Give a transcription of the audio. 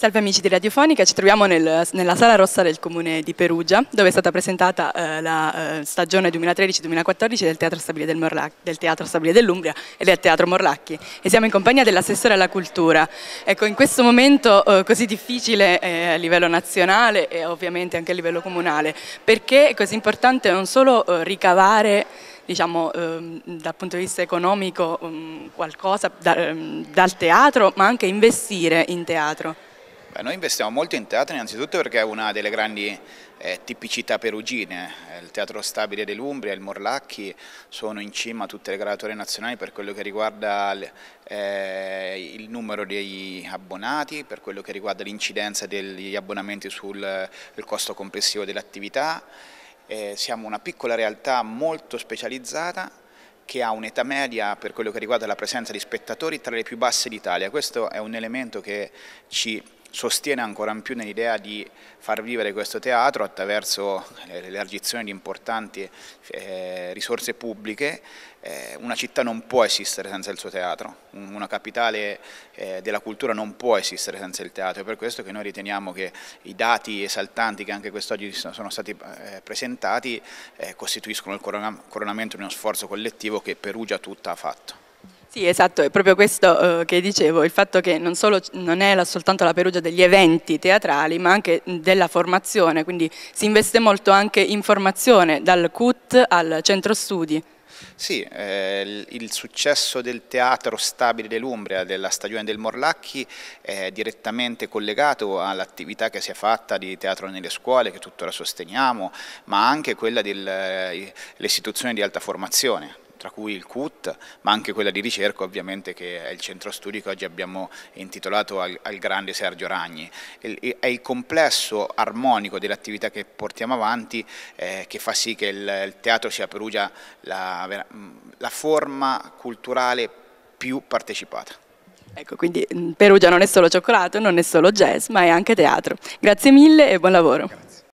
Salve amici di Radiofonica, ci troviamo nel, nella Sala Rossa del Comune di Perugia, dove è stata presentata eh, la eh, stagione 2013-2014 del Teatro Stabile, del Morlac, del Teatro Stabile dell'Umbria e del Teatro Morlacchi. E siamo in compagnia dell'assessore alla cultura. Ecco, in questo momento eh, così difficile eh, a livello nazionale e ovviamente anche a livello comunale, perché è così importante non solo eh, ricavare diciamo, ehm, dal punto di vista economico um, qualcosa da, um, dal teatro, ma anche investire in teatro. Beh, noi investiamo molto in teatro innanzitutto perché è una delle grandi eh, tipicità perugine, il Teatro Stabile dell'Umbria, il Morlacchi sono in cima a tutte le graduatorie nazionali per quello che riguarda eh, il numero degli abbonati, per quello che riguarda l'incidenza degli abbonamenti sul costo complessivo dell'attività, eh, siamo una piccola realtà molto specializzata che ha un'età media per quello che riguarda la presenza di spettatori tra le più basse d'Italia, questo è un elemento che ci sostiene ancora in più nell'idea di far vivere questo teatro attraverso eh, l'elargizione di importanti eh, risorse pubbliche. Eh, una città non può esistere senza il suo teatro, una capitale della cultura non può esistere senza il teatro, è per questo che noi riteniamo che i dati esaltanti che anche quest'oggi sono stati presentati costituiscono il coronamento di uno sforzo collettivo che Perugia tutta ha fatto. Sì, esatto, è proprio questo eh, che dicevo, il fatto che non, solo, non è la, soltanto la Perugia degli eventi teatrali, ma anche mm, della formazione, quindi si investe molto anche in formazione, dal CUT al centro studi. Sì, eh, il successo del teatro stabile dell'Umbria, della stagione del Morlacchi, è direttamente collegato all'attività che si è fatta di teatro nelle scuole, che tuttora sosteniamo, ma anche quella delle eh, istituzioni di alta formazione tra cui il CUT, ma anche quella di ricerca ovviamente che è il centro studi che oggi abbiamo intitolato al, al grande Sergio Ragni. Il, è il complesso armonico delle attività che portiamo avanti eh, che fa sì che il, il teatro sia a Perugia la, mm, la forma culturale più partecipata. Ecco, quindi mm, Perugia non è solo cioccolato, non è solo jazz, ma è anche teatro. Grazie mille e buon lavoro.